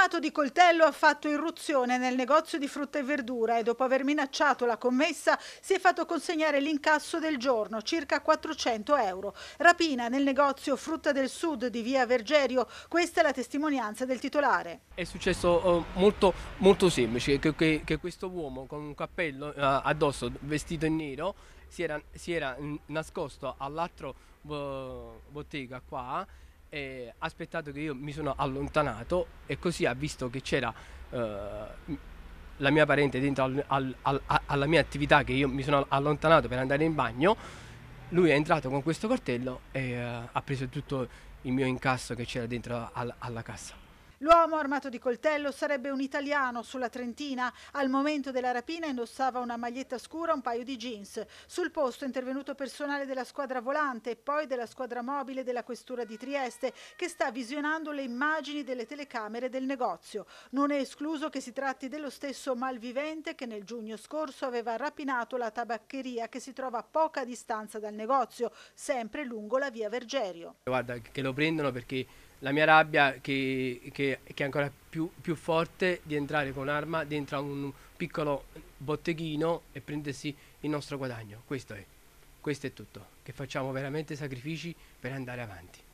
armato di coltello ha fatto irruzione nel negozio di frutta e verdura e dopo aver minacciato la commessa si è fatto consegnare l'incasso del giorno, circa 400 euro. Rapina nel negozio Frutta del Sud di via Vergerio, questa è la testimonianza del titolare. È successo eh, molto, molto semplice, che, che, che questo uomo con un cappello eh, addosso vestito in nero si era, si era nascosto all'altro eh, bottega qua e ha aspettato che io mi sono allontanato e così ha visto che c'era uh, la mia parente dentro al, al, al, alla mia attività che io mi sono allontanato per andare in bagno lui è entrato con questo cartello e uh, ha preso tutto il mio incasso che c'era dentro alla cassa L'uomo armato di coltello sarebbe un italiano sulla Trentina. Al momento della rapina indossava una maglietta scura e un paio di jeans. Sul posto è intervenuto personale della squadra volante e poi della squadra mobile della questura di Trieste che sta visionando le immagini delle telecamere del negozio. Non è escluso che si tratti dello stesso malvivente che nel giugno scorso aveva rapinato la tabaccheria che si trova a poca distanza dal negozio, sempre lungo la via Vergerio. Guarda, che lo prendono perché la mia rabbia che, che, che è ancora più, più, forte di entrare con un'arma dentro a un piccolo botteghino e prendersi il nostro guadagno. Questo è, questo è tutto, che facciamo veramente sacrifici per andare avanti.